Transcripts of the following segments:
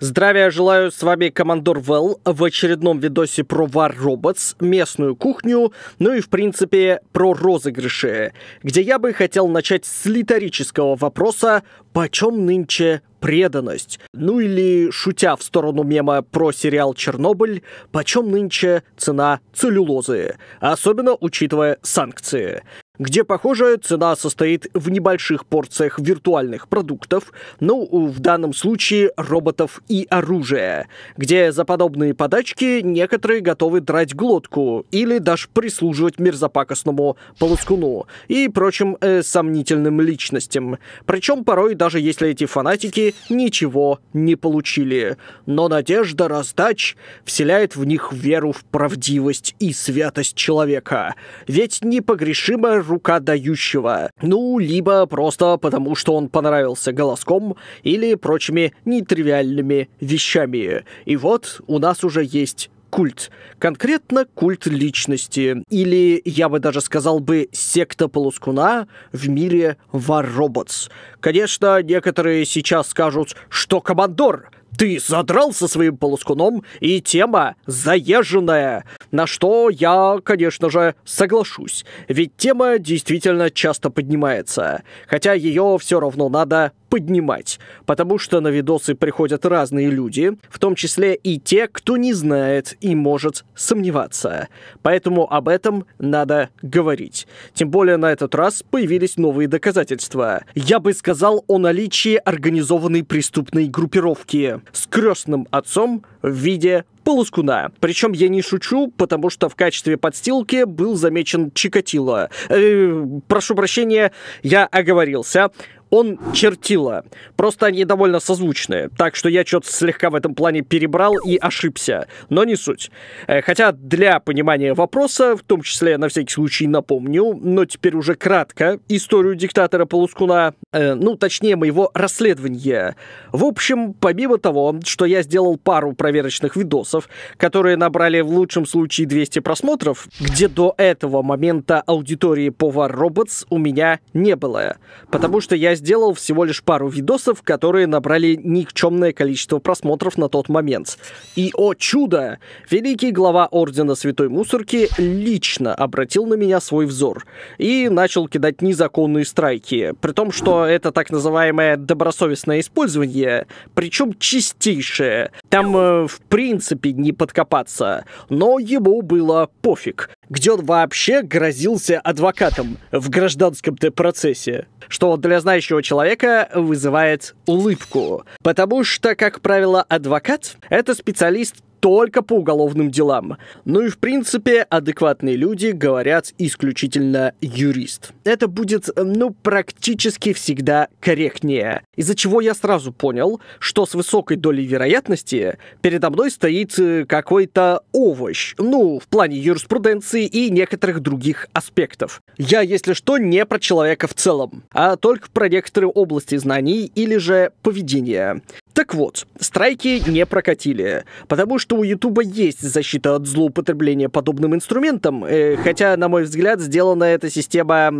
Здравия желаю, с вами Командор Вэлл в очередном видосе про War Robots, местную кухню, ну и в принципе про розыгрыши, где я бы хотел начать с литорического вопроса «Почем нынче преданность?» Ну или, шутя в сторону мема про сериал «Чернобыль», «Почем нынче цена целлюлозы?» Особенно учитывая санкции где, похоже, цена состоит в небольших порциях виртуальных продуктов, ну, в данном случае роботов и оружия, где за подобные подачки некоторые готовы драть глотку или даже прислуживать мерзопакостному полоскуну и прочим э, сомнительным личностям. Причем порой даже если эти фанатики ничего не получили. Но надежда раздач вселяет в них веру в правдивость и святость человека. Ведь непогрешимая рука дающего. Ну, либо просто потому, что он понравился голоском или прочими нетривиальными вещами. И вот у нас уже есть культ. Конкретно культ личности. Или, я бы даже сказал бы, секта полускуна в мире War Robots. Конечно, некоторые сейчас скажут, что командор — ты задрал со своим полоскуном, и тема заезженная. На что я, конечно же, соглашусь. Ведь тема действительно часто поднимается. Хотя ее все равно надо поднимать, потому что на видосы приходят разные люди, в том числе и те, кто не знает и может сомневаться. Поэтому об этом надо говорить. Тем более на этот раз появились новые доказательства. Я бы сказал о наличии организованной преступной группировки с крестным отцом в виде полускуна. Причем я не шучу, потому что в качестве подстилки был замечен Чикатило. Э, прошу прощения, я оговорился он чертила. Просто они довольно созвучные. Так что я что-то слегка в этом плане перебрал и ошибся. Но не суть. Э, хотя для понимания вопроса, в том числе на всякий случай напомню, но теперь уже кратко, историю диктатора Полускуна, э, ну, точнее, моего расследования. В общем, помимо того, что я сделал пару проверочных видосов, которые набрали в лучшем случае 200 просмотров, где до этого момента аудитории повар Роботс у меня не было. Потому что я сделал всего лишь пару видосов, которые набрали никчемное количество просмотров на тот момент. И, о чудо! Великий глава Ордена Святой Мусорки лично обратил на меня свой взор и начал кидать незаконные страйки, при том, что это так называемое добросовестное использование, причем чистейшее. Там, э, в принципе, не подкопаться, но ему было пофиг где он вообще грозился адвокатом в гражданском процессе, что для знающего человека вызывает улыбку. Потому что, как правило, адвокат — это специалист только по уголовным делам. Ну и в принципе адекватные люди говорят исключительно юрист. Это будет, ну, практически всегда корректнее. Из-за чего я сразу понял, что с высокой долей вероятности передо мной стоит э, какой-то овощ. Ну, в плане юриспруденции и некоторых других аспектов. Я, если что, не про человека в целом, а только про некоторые области знаний или же поведения. Так вот, страйки не прокатили, потому что у Ютуба есть защита от злоупотребления подобным инструментом, э, хотя, на мой взгляд, сделана эта система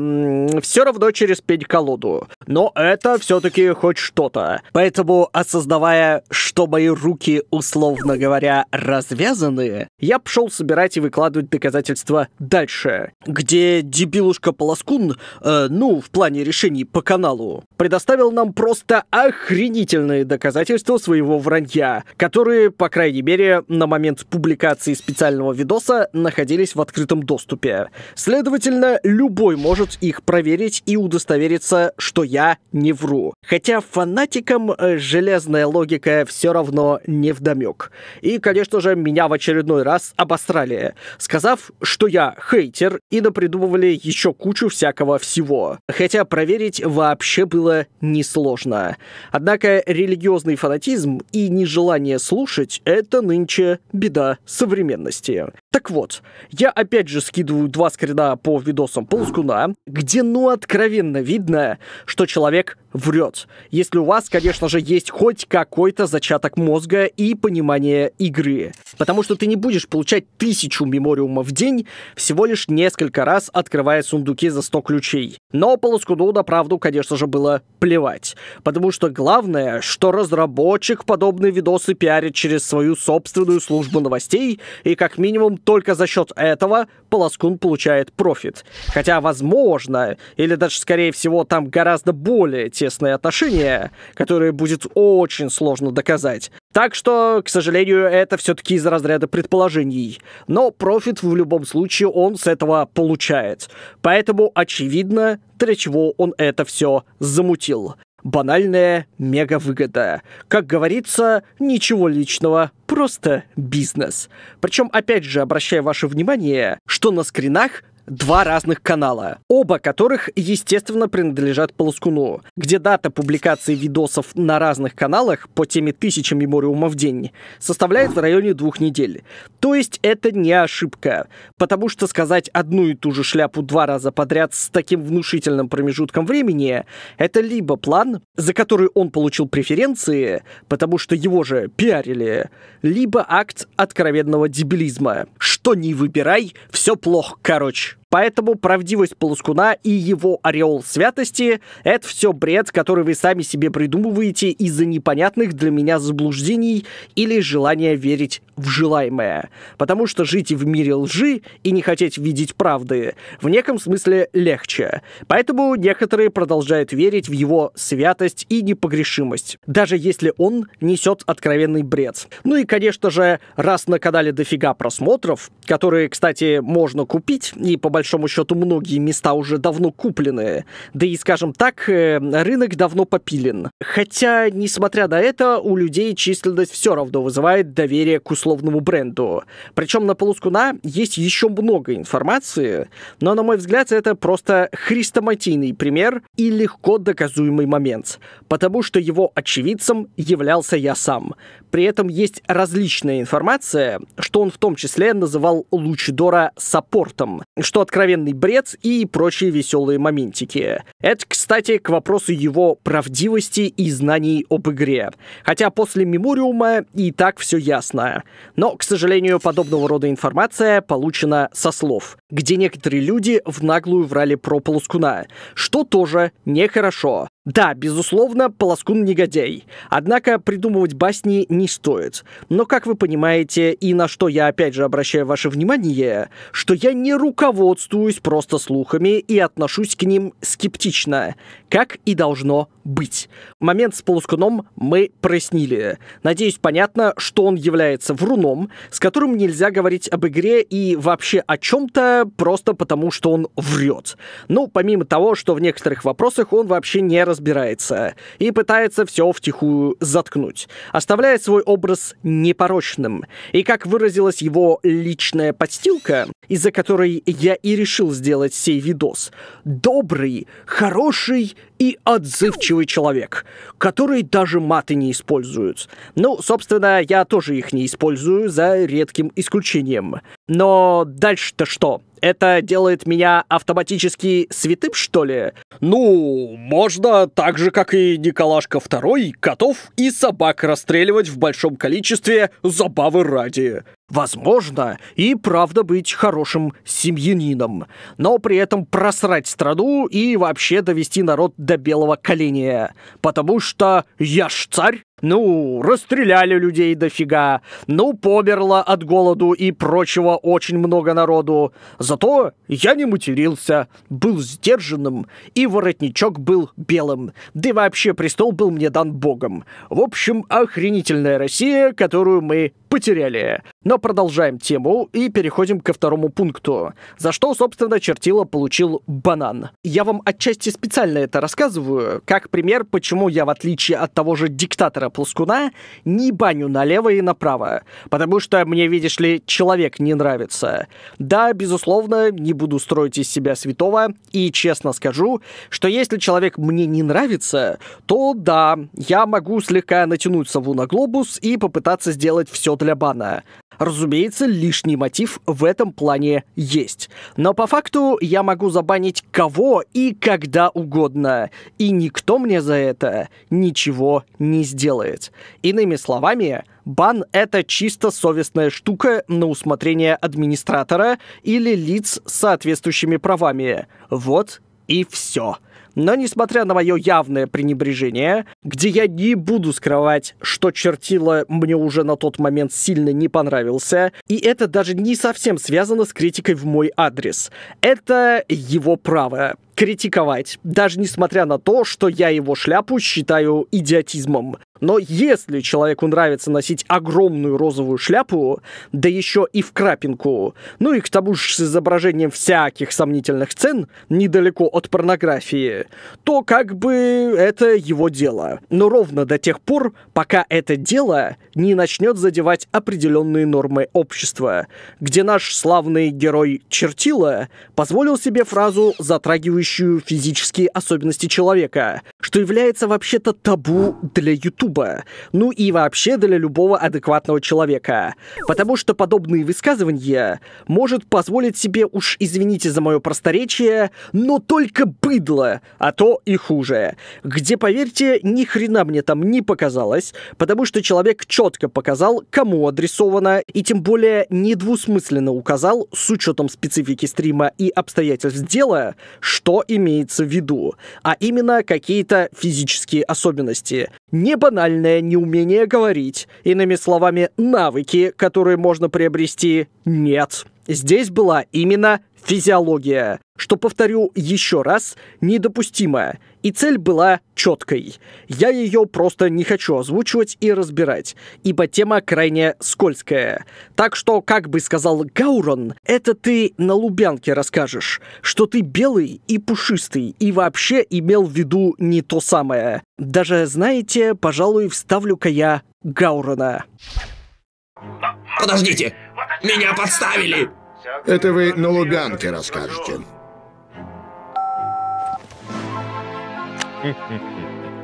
все равно через пень-колоду. Но это все-таки хоть что-то. Поэтому, осознавая, что мои руки, условно говоря, развязаны, я пошел собирать и выкладывать доказательства дальше, где дебилушка Полоскун, э, ну, в плане решений по каналу, предоставил нам просто охренительные доказательства своего вранья, которые, по крайней мере, на момент публикации специального видоса находились в открытом доступе. Следовательно, любой может их проверить и удостовериться, что я не вру. Хотя фанатикам э, железная логика все равно не вдомек. И, конечно же, меня в очередной раз обосрали, сказав, что я хейтер, и напридумывали еще кучу всякого всего. Хотя проверить вообще было было несложно. Однако религиозный фанатизм и нежелание слушать — это нынче беда современности. Так вот, я опять же скидываю два скрина по видосам Ползкуна, где ну откровенно видно, что человек врет. Если у вас, конечно же, есть хоть какой-то зачаток мозга и понимание игры. Потому что ты не будешь получать тысячу мемориумов в день, всего лишь несколько раз открывая сундуки за 100 ключей. Но Полоскуну на правду, конечно же, было плевать. Потому что главное, что разработчик подобные видосы пиарит через свою собственную службу новостей, и как минимум только за счет этого Полоскун получает профит. Хотя, возможно, или даже скорее всего, там гораздо более тесные отношения, которые будет очень сложно доказать, так что, к сожалению, это все-таки из разряда предположений. Но профит в любом случае он с этого получает. Поэтому очевидно, для чего он это все замутил. Банальная мега-выгода. Как говорится, ничего личного, просто бизнес. Причем, опять же, обращаю ваше внимание, что на скринах два разных канала, оба которых, естественно, принадлежат Полоскуну, где дата публикации видосов на разных каналах по теме тысячи мемориума в день составляет в районе двух недель. То есть это не ошибка, потому что сказать одну и ту же шляпу два раза подряд с таким внушительным промежутком времени — это либо план, за который он получил преференции, потому что его же пиарили, либо акт откровенного дебилизма. Что не выбирай, все плохо, короче. Поэтому правдивость Полускуна и его ореол святости — это все бред, который вы сами себе придумываете из-за непонятных для меня заблуждений или желания верить в желаемое. Потому что жить в мире лжи и не хотеть видеть правды в неком смысле легче. Поэтому некоторые продолжают верить в его святость и непогрешимость, даже если он несет откровенный бред. Ну и, конечно же, раз на канале дофига просмотров, которые, кстати, можно купить и по большому счету, многие места уже давно куплены. Да и, скажем так, э, рынок давно попилен. Хотя, несмотря на это, у людей численность все равно вызывает доверие к условному бренду. Причем на Полускуна есть еще много информации, но, на мой взгляд, это просто хрестоматийный пример и легко доказуемый момент, потому что его очевидцем являлся я сам. При этом есть различная информация, что он в том числе называл Лучидора саппортом, что откровенный бред и прочие веселые моментики. Это, кстати, к вопросу его правдивости и знаний об игре. Хотя после Мемориума и так все ясно. Но, к сожалению, подобного рода информация получена со слов, где некоторые люди в наглую врали про Полускуна, что тоже нехорошо. Да, безусловно, Полоскун негодяй. Однако придумывать басни не стоит. Но, как вы понимаете, и на что я опять же обращаю ваше внимание, что я не руководствуюсь просто слухами и отношусь к ним скептично, как и должно быть. Момент с Полоскуном мы прояснили. Надеюсь, понятно, что он является вруном, с которым нельзя говорить об игре и вообще о чем-то просто потому, что он врет. Ну, помимо того, что в некоторых вопросах он вообще не раз разбирается и пытается все втихую заткнуть, оставляя свой образ непорочным. И как выразилась его личная подстилка, из-за которой я и решил сделать сей видос, добрый, хороший и отзывчивый человек, который даже маты не использует. Ну, собственно, я тоже их не использую, за редким исключением. Но дальше-то что? Это делает меня автоматически святым, что ли? Ну, можно так же, как и Николашка II, котов и собак расстреливать в большом количестве забавы ради. Возможно, и правда быть хорошим семьянином, но при этом просрать страну и вообще довести народ до белого коления, Потому что я ж царь, ну, расстреляли людей дофига, ну, померло от голоду и прочего очень много народу. Зато я не матерился, был сдержанным, и воротничок был белым, да и вообще престол был мне дан богом. В общем, охренительная Россия, которую мы потеряли. Но продолжаем тему и переходим ко второму пункту. За что, собственно, Чертила получил банан. Я вам отчасти специально это рассказываю, как пример, почему я, в отличие от того же диктатора Плоскуна, не баню налево и направо. Потому что мне, видишь ли, человек не нравится. Да, безусловно, не буду строить из себя святого, и честно скажу, что если человек мне не нравится, то да, я могу слегка натянуть сову на глобус и попытаться сделать все для бана. Разумеется, лишний мотив в этом плане есть. Но по факту я могу забанить кого и когда угодно, и никто мне за это ничего не сделает. Иными словами, бан — это чисто совестная штука на усмотрение администратора или лиц с соответствующими правами. Вот и все. Но несмотря на мое явное пренебрежение, где я не буду скрывать, что чертила мне уже на тот момент сильно не понравился, и это даже не совсем связано с критикой в мой адрес. Это его право критиковать, даже несмотря на то, что я его шляпу считаю идиотизмом. Но если человеку нравится носить огромную розовую шляпу, да еще и в крапинку, ну и к тому же с изображением всяких сомнительных сцен, недалеко от порнографии, то как бы это его дело. Но ровно до тех пор, пока это дело не начнет задевать определенные нормы общества, где наш славный герой Чертила позволил себе фразу, затрагивающую физические особенности человека, что является вообще-то табу для YouTube Ютуба, ну и вообще для любого адекватного человека. Потому что подобные высказывания может позволить себе, уж извините за мое просторечие, но только быдло, а то и хуже. Где, поверьте, ни хрена мне там не показалось, потому что человек четко показал, кому адресовано, и тем более недвусмысленно указал, с учетом специфики стрима и обстоятельств дела, что имеется в виду, а именно какие-то физические особенности. Не банально банальное неумение говорить. Иными словами, навыки, которые можно приобрести, нет. Здесь была именно физиология, что, повторю еще раз, недопустимо. И цель была четкой. Я ее просто не хочу озвучивать и разбирать, ибо тема крайне скользкая. Так что, как бы сказал Гаурон, это ты на Лубянке расскажешь, что ты белый и пушистый, и вообще имел в виду не то самое. Даже, знаете, пожалуй, вставлю-ка я Гаурона. Подождите! Меня подставили! Это вы на Лубянке расскажете. 嗯嗯嗯。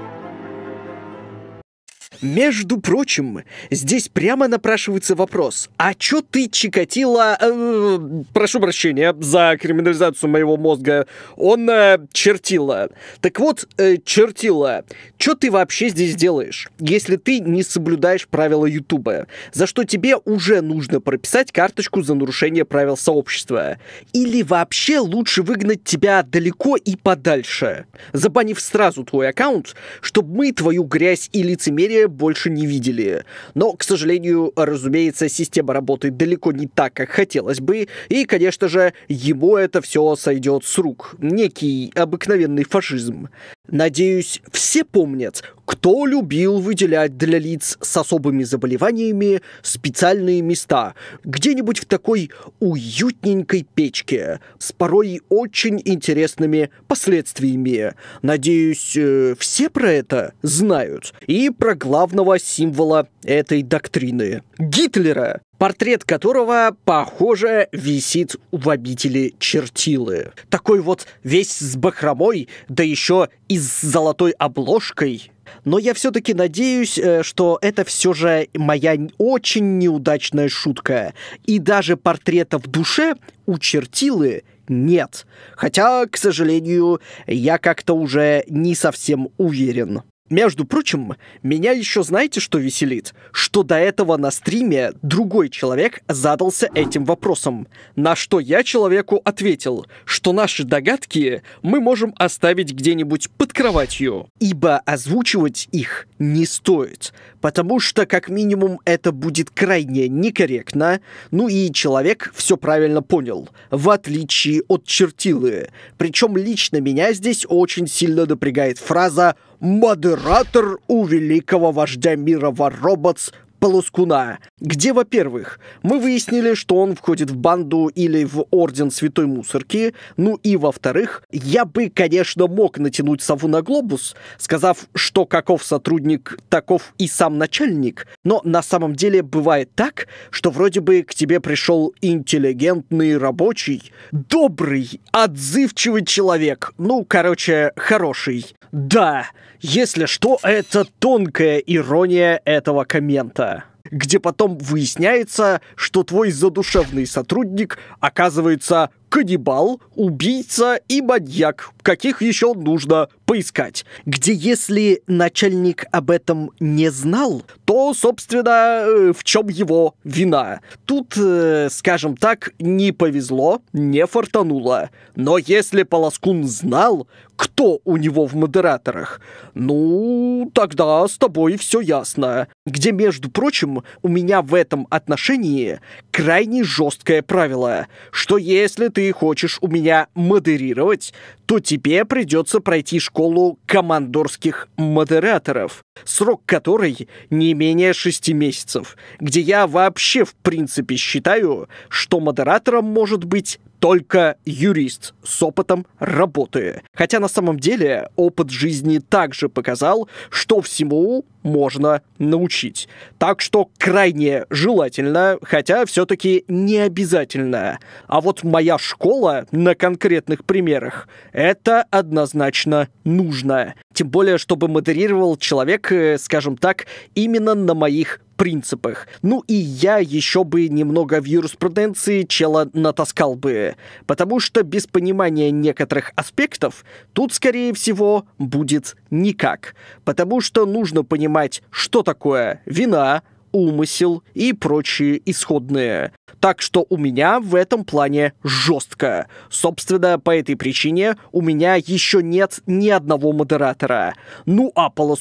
Между прочим, здесь прямо напрашивается вопрос, а чё ты чикатила... Э, прошу прощения за криминализацию моего мозга. Он э, чертила. Так вот, э, чертила, чё ты вообще здесь делаешь, если ты не соблюдаешь правила Ютуба? За что тебе уже нужно прописать карточку за нарушение правил сообщества? Или вообще лучше выгнать тебя далеко и подальше, забанив сразу твой аккаунт, чтобы мы твою грязь и лицемерие больше не видели. Но, к сожалению, разумеется, система работает далеко не так, как хотелось бы, и, конечно же, ему это все сойдет с рук. Некий обыкновенный фашизм. Надеюсь, все помнят, кто любил выделять для лиц с особыми заболеваниями специальные места, где-нибудь в такой уютненькой печке, с порой очень интересными последствиями. Надеюсь, э, все про это знают и про главного символа этой доктрины – Гитлера портрет которого, похоже, висит в обители Чертилы. Такой вот весь с бахромой, да еще и с золотой обложкой. Но я все-таки надеюсь, э, что это все же моя очень неудачная шутка. И даже портрета в душе у чертилы нет. Хотя, к сожалению, я как-то уже не совсем уверен. Между прочим, меня еще знаете, что веселит? Что до этого на стриме другой человек задался этим вопросом, на что я человеку ответил, что наши догадки мы можем оставить где-нибудь под кроватью, ибо озвучивать их не стоит, потому что как минимум это будет крайне некорректно, ну и человек все правильно понял, в отличие от чертилы. Причем лично меня здесь очень сильно напрягает фраза модератор у великого вождя мира Вороботс Полоскуна, где, во-первых, мы выяснили, что он входит в банду или в орден Святой Мусорки, ну и, во-вторых, я бы, конечно, мог натянуть сову на глобус, сказав, что каков сотрудник, таков и сам начальник, но на самом деле бывает так, что вроде бы к тебе пришел интеллигентный рабочий, добрый, отзывчивый человек, ну, короче, хороший. Да, если что, это тонкая ирония этого коммента где потом выясняется, что твой задушевный сотрудник оказывается каннибал, убийца и маньяк. Каких еще нужно? поискать, где если начальник об этом не знал, то, собственно, э, в чем его вина. Тут, э, скажем так, не повезло, не фартануло. Но если Полоскун знал, кто у него в модераторах, ну, тогда с тобой все ясно. Где, между прочим, у меня в этом отношении крайне жесткое правило, что если ты хочешь у меня модерировать, то тебе придется пройти школу школу командорских модераторов, срок которой не менее шести месяцев, где я вообще в принципе считаю, что модератором может быть только юрист с опытом работы. Хотя на самом деле опыт жизни также показал, что всему можно научить. Так что крайне желательно, хотя все-таки не обязательно. А вот моя школа на конкретных примерах — это однозначно нужно. Тем более, чтобы модерировал человек, э, скажем так, именно на моих принципах. Ну и я еще бы немного в юриспруденции чела натаскал бы, потому что без понимания некоторых аспектов тут, скорее всего, будет никак, потому что нужно понимать, что такое вина, умысел и прочие исходные. Так что у меня в этом плане жестко. Собственно, по этой причине у меня еще нет ни одного модератора. Ну а по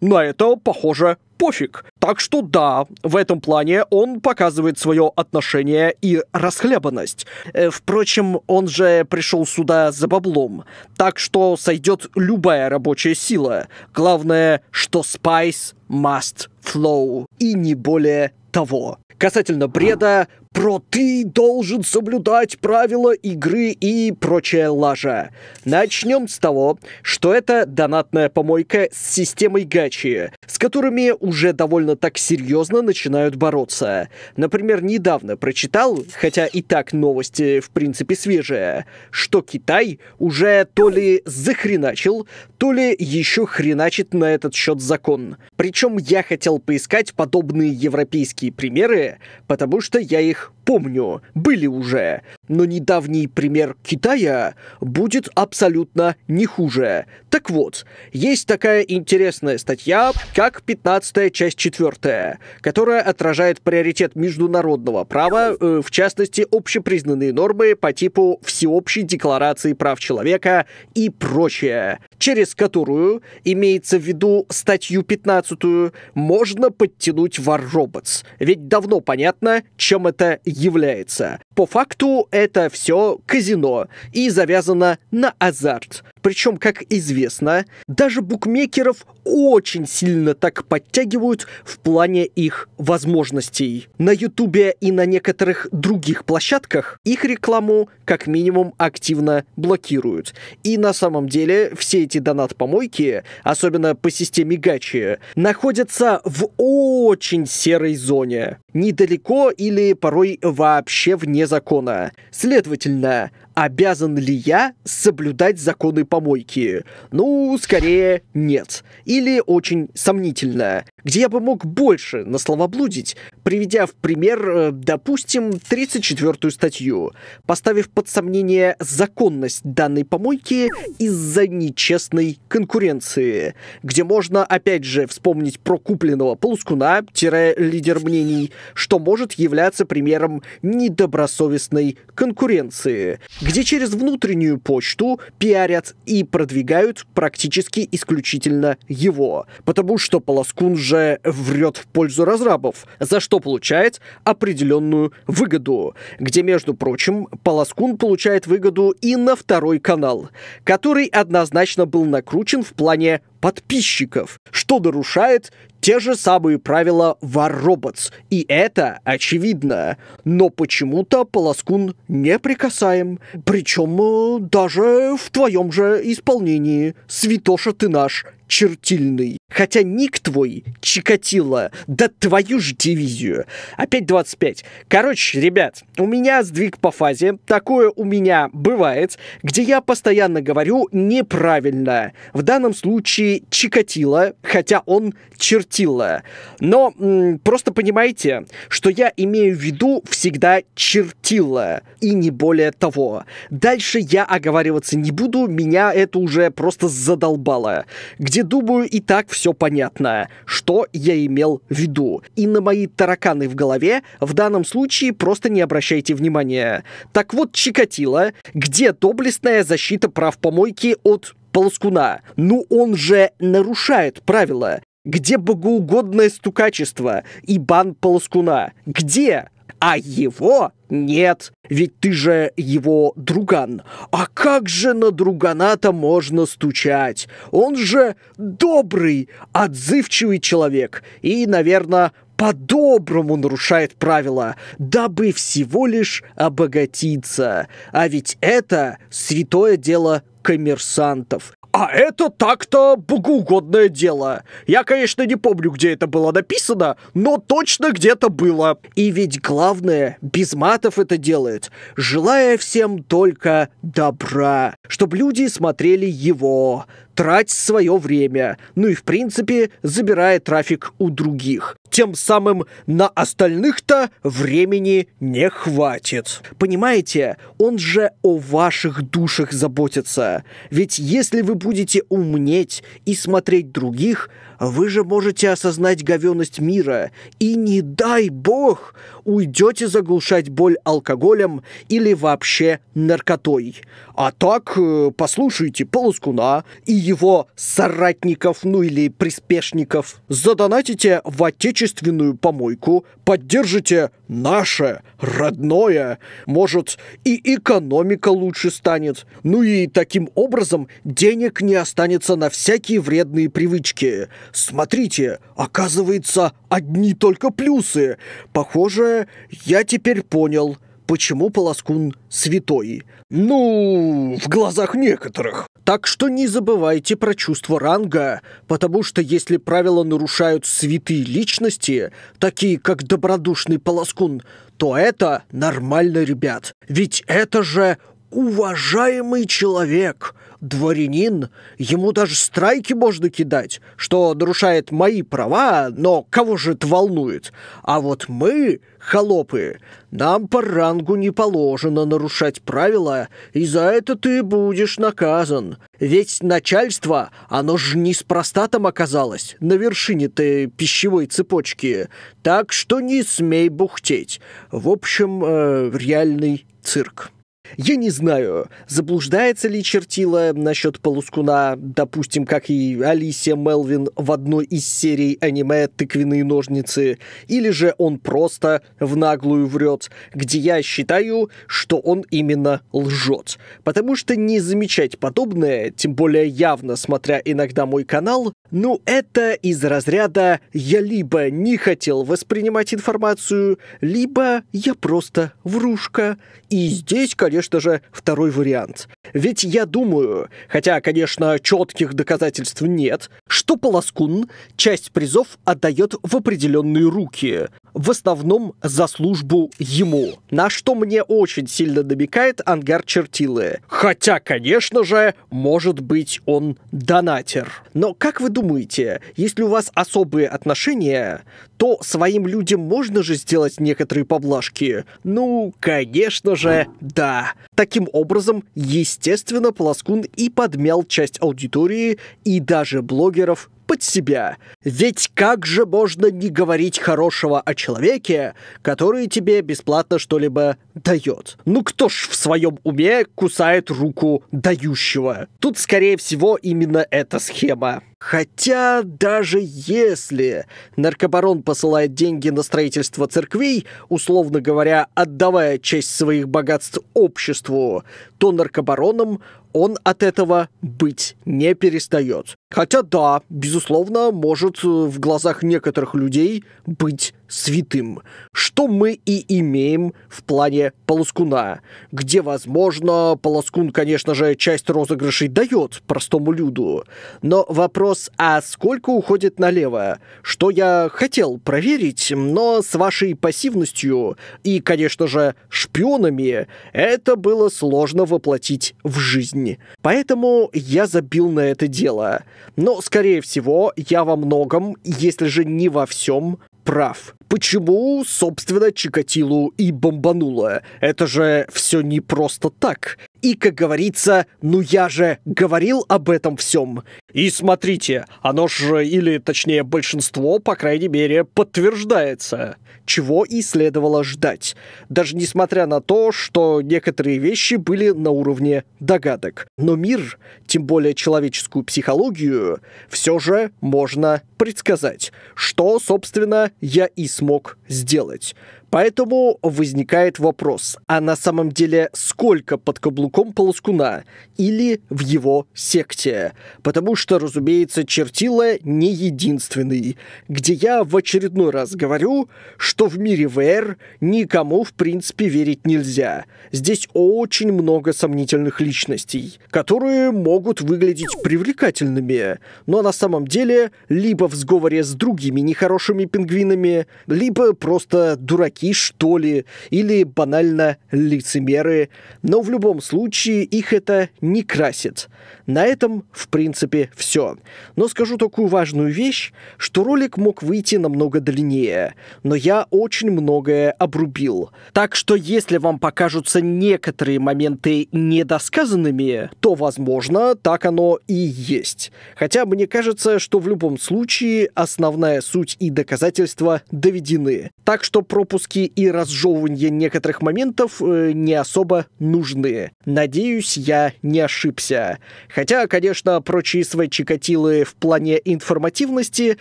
на это, похоже, пофиг. Так что да, в этом плане он показывает свое отношение и расхлябанность. Э, впрочем, он же пришел сюда за баблом. Так что сойдет любая рабочая сила. Главное, что Spice must flow. И не более того. Касательно бреда, про «ты должен соблюдать правила игры» и прочая лажа. Начнем с того, что это донатная помойка с системой гачи, с которыми уже довольно так серьезно начинают бороться. Например, недавно прочитал, хотя и так новости в принципе свежие, что Китай уже то ли захреначил, то ли еще хреначит на этот счет закон. Причем я хотел поискать подобные европейские примеры, потому что я их помню, были уже но недавний пример Китая будет абсолютно не хуже. Так вот, есть такая интересная статья, как 15 часть 4, которая отражает приоритет международного права, э, в частности, общепризнанные нормы по типу Всеобщей декларации прав человека и прочее, через которую, имеется в виду статью 15, можно подтянуть War Robots. Ведь давно понятно, чем это является. По факту, это все казино и завязано на азарт. Причем, как известно, даже букмекеров очень сильно так подтягивают в плане их возможностей. На Ютубе и на некоторых других площадках их рекламу как минимум активно блокируют. И на самом деле все эти донат-помойки, особенно по системе Гачи, находятся в очень серой зоне. Недалеко или порой вообще вне закона. Следовательно, обязан ли я соблюдать законы помойки? Ну, скорее, нет. Или очень сомнительно, где я бы мог больше на словоблудить, приведя в пример, э, допустим, 34-ю статью, поставив под сомнение законность данной помойки из-за нечестной конкуренции, где можно, опять же, вспомнить про купленного полускуна-лидер мнений, что может являться примером недобросовестной конкуренции, где через внутреннюю почту пиарят и продвигают практически исключительно его. Потому что Полоскун же врет в пользу разрабов, за что получает определенную выгоду. Где, между прочим, Полоскун получает выгоду и на второй канал, который однозначно был накручен в плане подписчиков, что нарушает те же самые правила War Robots, и это очевидно. Но почему-то полоскун неприкасаем, причем э, даже в твоем же исполнении. Святоша ты наш, чертильный. Хотя ник твой, Чикатило, да твою же дивизию. Опять 25. Короче, ребят, у меня сдвиг по фазе. Такое у меня бывает, где я постоянно говорю неправильно. В данном случае Чикатило, хотя он чертило. Но м, просто понимаете, что я имею в виду всегда чертило. И не более того. Дальше я оговариваться не буду, меня это уже просто задолбало. Где где, думаю, и так все понятно, что я имел в виду. И на мои тараканы в голове в данном случае просто не обращайте внимания. Так вот, Чикатило, где доблестная защита прав помойки от полоскуна? Ну он же нарушает правила. Где богоугодное стукачество и бан полоскуна? Где? а его нет, ведь ты же его друган. А как же на другана-то можно стучать? Он же добрый, отзывчивый человек и, наверное, по-доброму нарушает правила, дабы всего лишь обогатиться. А ведь это святое дело коммерсантов. А это так-то богоугодное дело. Я, конечно, не помню, где это было написано, но точно где-то было. И ведь главное, без матов это делает, желая всем только добра, чтобы люди смотрели его тратить свое время, ну и в принципе забирая трафик у других. Тем самым на остальных-то времени не хватит. Понимаете, он же о ваших душах заботится. Ведь если вы будете умнеть и смотреть других, вы же можете осознать говенность мира и, не дай бог, уйдете заглушать боль алкоголем или вообще наркотой. А так, э, послушайте Полускуна и его соратников, ну или приспешников. Задонатите в отечественную помойку, поддержите наше, родное. Может, и экономика лучше станет. Ну и таким образом денег не останется на всякие вредные привычки. Смотрите, оказывается, одни только плюсы. Похоже, я теперь понял, почему Полоскун святой. Ну, в глазах некоторых. Так что не забывайте про чувство ранга, потому что если правила нарушают святые личности, такие как добродушный Полоскун, то это нормально, ребят. Ведь это же уважаемый человек, дворянин, ему даже страйки можно кидать, что нарушает мои права, но кого же это волнует? А вот мы, холопы, нам по рангу не положено нарушать правила, и за это ты будешь наказан. Ведь начальство, оно же неспроста там оказалось, на вершине ты пищевой цепочки, так что не смей бухтеть. В общем, э, реальный цирк. Я не знаю, заблуждается ли чертила насчет полускуна, допустим, как и Алисия Мелвин в одной из серий аниме «Тыквенные ножницы», или же он просто в наглую врет, где я считаю, что он именно лжет. Потому что не замечать подобное, тем более явно смотря иногда мой канал, ну это из разряда «я либо не хотел воспринимать информацию, либо я просто врушка». И здесь, конечно, конечно же, второй вариант. Ведь я думаю, хотя, конечно, четких доказательств нет, что Полоскун часть призов отдает в определенные руки, в основном за службу ему. На что мне очень сильно намекает ангар Чертилы. Хотя, конечно же, может быть, он донатер. Но как вы думаете, если у вас особые отношения, то своим людям можно же сделать некоторые поблажки? Ну, конечно же, да. Таким образом, естественно, Полоскун и подмял часть аудитории и даже блогеров под себя. Ведь как же можно не говорить хорошего о человеке, который тебе бесплатно что-либо дает? Ну кто ж в своем уме кусает руку дающего? Тут, скорее всего, именно эта схема. Хотя даже если наркобарон посылает деньги на строительство церквей, условно говоря, отдавая часть своих богатств обществу, то наркобароном он от этого быть не перестает. Хотя да, безусловно, может э, в глазах некоторых людей быть святым, что мы и имеем в плане полоскуна, где, возможно, полоскун, конечно же, часть розыгрышей дает простому люду. Но вопрос, а сколько уходит налево? Что я хотел проверить, но с вашей пассивностью и, конечно же, шпионами это было сложно воплотить в жизнь. Поэтому я забил на это дело – но, скорее всего, я во многом, если же не во всем, прав. Почему, собственно, Чикатилу и бомбануло? Это же все не просто так. И, как говорится, ну я же говорил об этом всем. И смотрите, оно же, или точнее большинство, по крайней мере, подтверждается, чего и следовало ждать. Даже несмотря на то, что некоторые вещи были на уровне догадок. Но мир, тем более человеческую психологию, все же можно предсказать. Что, собственно, я и смог сделать. Поэтому возникает вопрос, а на самом деле сколько под каблуком полоскуна или в его секте? Потому что, разумеется, чертила не единственный, где я в очередной раз говорю, что в мире ВР никому в принципе верить нельзя. Здесь очень много сомнительных личностей, которые могут выглядеть привлекательными, но на самом деле либо в сговоре с другими нехорошими пингвинами, либо просто дураки дураки, что ли, или банально лицемеры, но в любом случае их это не красит. На этом, в принципе, все. Но скажу такую важную вещь, что ролик мог выйти намного длиннее, но я очень многое обрубил. Так что если вам покажутся некоторые моменты недосказанными, то, возможно, так оно и есть. Хотя мне кажется, что в любом случае основная суть и доказательства доведены. Так что пропуск обрезки и разжевывание некоторых моментов э, не особо нужны. Надеюсь, я не ошибся. Хотя, конечно, прочие свои чикатилы в плане информативности,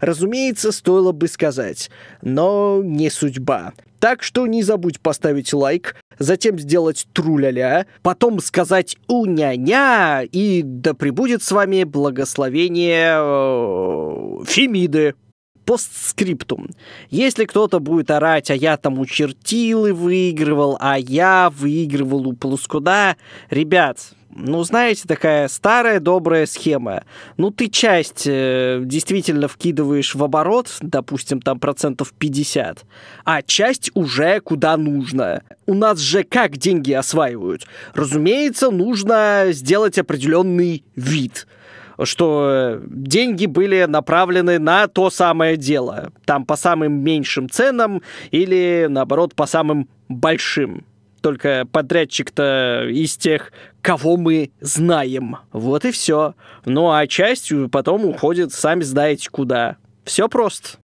разумеется, стоило бы сказать. Но не судьба. Так что не забудь поставить лайк, затем сделать труляля, потом сказать уняня и да пребудет с вами благословение э, Фемиды постскриптум. Если кто-то будет орать, а я там у чертилы выигрывал, а я выигрывал у Плоскуда, ребят, ну, знаете, такая старая добрая схема. Ну, ты часть э, действительно вкидываешь в оборот, допустим, там процентов 50, а часть уже куда нужно. У нас же как деньги осваивают? Разумеется, нужно сделать определенный вид что э, деньги были направлены на то самое дело. Там по самым меньшим ценам или, наоборот, по самым большим. Только подрядчик-то из тех, кого мы знаем. Вот и все. Ну а часть потом уходит, сами знаете куда. Все просто.